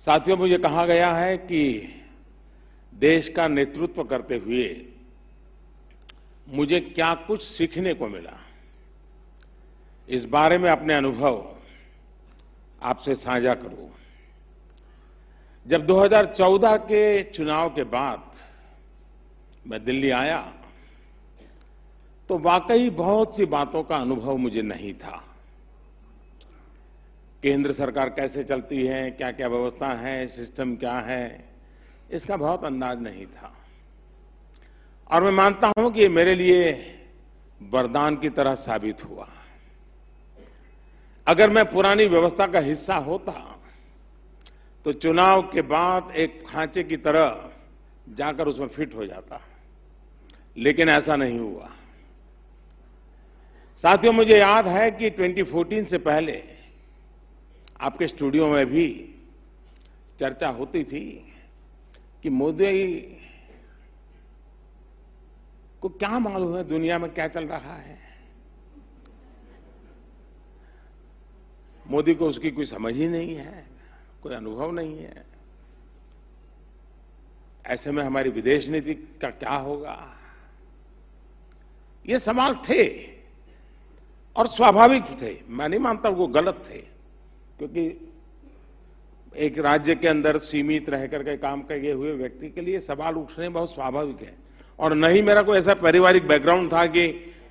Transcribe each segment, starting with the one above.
साथियों मुझे कहा गया है कि देश का नेतृत्व करते हुए मुझे क्या कुछ सीखने को मिला इस बारे में अपने अनुभव आपसे साझा करूं जब 2014 के चुनाव के बाद मैं दिल्ली आया तो वाकई बहुत सी बातों का अनुभव मुझे नहीं था केंद्र सरकार कैसे चलती है क्या क्या व्यवस्था है सिस्टम क्या है इसका बहुत अंदाज नहीं था और मैं मानता हूं कि ये मेरे लिए वरदान की तरह साबित हुआ अगर मैं पुरानी व्यवस्था का हिस्सा होता तो चुनाव के बाद एक खांचे की तरह जाकर उसमें फिट हो जाता लेकिन ऐसा नहीं हुआ साथियों मुझे याद है कि 2014 से पहले आपके स्टूडियो में भी चर्चा होती थी कि मोदी को क्या मालूम है दुनिया में क्या चल रहा है मोदी को उसकी कोई समझ ही नहीं है कोई अनुभव नहीं है ऐसे में हमारी विदेश नीति का क्या होगा ये सवाल थे और स्वाभाविक थे मैं नहीं मानता वो गलत थे क्योंकि एक राज्य के अंदर सीमित रह करके काम किए हुए व्यक्ति के लिए सवाल उठने बहुत स्वाभाविक है और नहीं मेरा कोई ऐसा पारिवारिक बैकग्राउंड था कि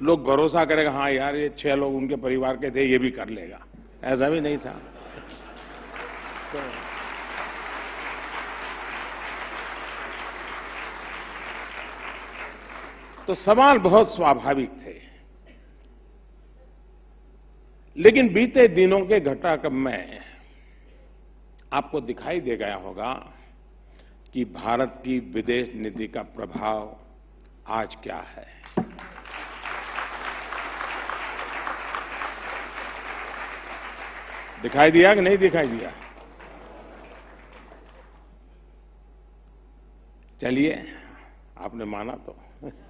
लोग भरोसा करेगा हाँ यार ये छह लोग उनके परिवार के थे ये भी कर लेगा ऐसा भी नहीं था तो, तो सवाल बहुत स्वाभाविक थे लेकिन बीते दिनों के घटनाक्रम में आपको दिखाई दे गया होगा कि भारत की विदेश नीति का प्रभाव आज क्या है दिखाई दिया कि नहीं दिखाई दिया चलिए आपने माना तो